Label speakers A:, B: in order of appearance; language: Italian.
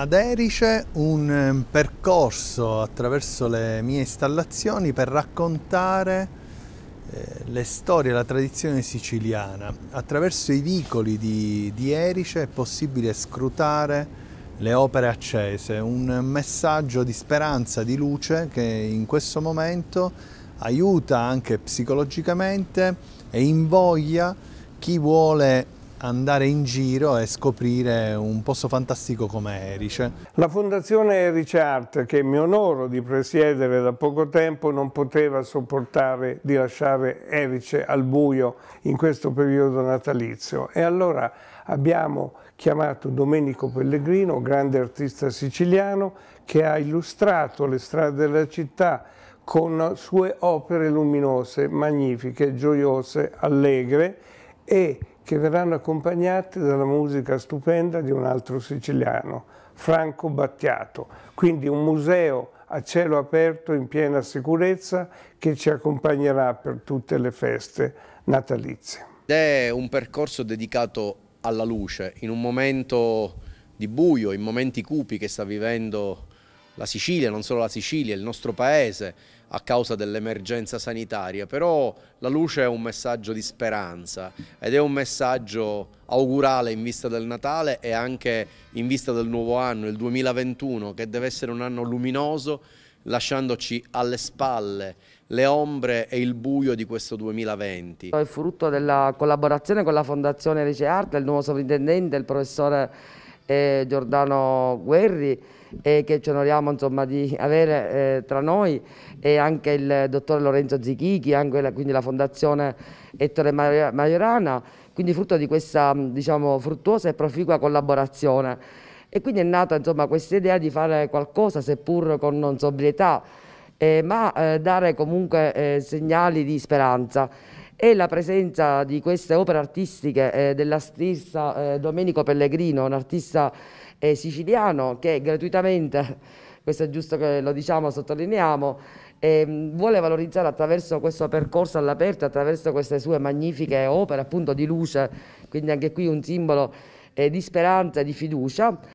A: ad Erice un ehm, percorso attraverso le mie installazioni per raccontare eh, le storie, la tradizione siciliana. Attraverso i vicoli di, di Erice è possibile scrutare le opere accese, un messaggio di speranza, di luce che in questo momento aiuta anche psicologicamente e invoglia chi vuole andare in giro e scoprire un posto fantastico come Erice.
B: La Fondazione Erice Art, che mi onoro di presiedere da poco tempo, non poteva sopportare di lasciare Erice al buio in questo periodo natalizio e allora abbiamo chiamato Domenico Pellegrino, grande artista siciliano, che ha illustrato le strade della città con sue opere luminose, magnifiche, gioiose, allegre e che verranno accompagnate dalla musica stupenda di un altro siciliano, Franco Battiato. Quindi un museo a cielo aperto in piena sicurezza che ci accompagnerà per tutte le feste natalizie.
C: È un percorso dedicato alla luce, in un momento di buio, in momenti cupi che sta vivendo la Sicilia, non solo la Sicilia, il nostro paese a causa dell'emergenza sanitaria, però la luce è un messaggio di speranza ed è un messaggio augurale in vista del Natale e anche in vista del nuovo anno, il 2021, che deve essere un anno luminoso, lasciandoci alle spalle le ombre e il buio di questo 2020. È
D: frutto della collaborazione con la Fondazione Rece Arte, il nuovo sovrintendente, il professore e Giordano Guerri eh, che ci onoriamo insomma, di avere eh, tra noi e anche il dottore Lorenzo Zichichi, la, quindi la fondazione Ettore Majorana, quindi frutto di questa diciamo, fruttuosa e proficua collaborazione. E quindi è nata insomma, questa idea di fare qualcosa seppur con non sobrietà, eh, ma eh, dare comunque eh, segnali di speranza e la presenza di queste opere artistiche eh, della stessa eh, Domenico Pellegrino, un artista eh, siciliano che gratuitamente, questo è giusto che lo diciamo, sottolineiamo, ehm, vuole valorizzare attraverso questo percorso all'aperto, attraverso queste sue magnifiche opere appunto di luce, quindi anche qui un simbolo eh, di speranza e di fiducia.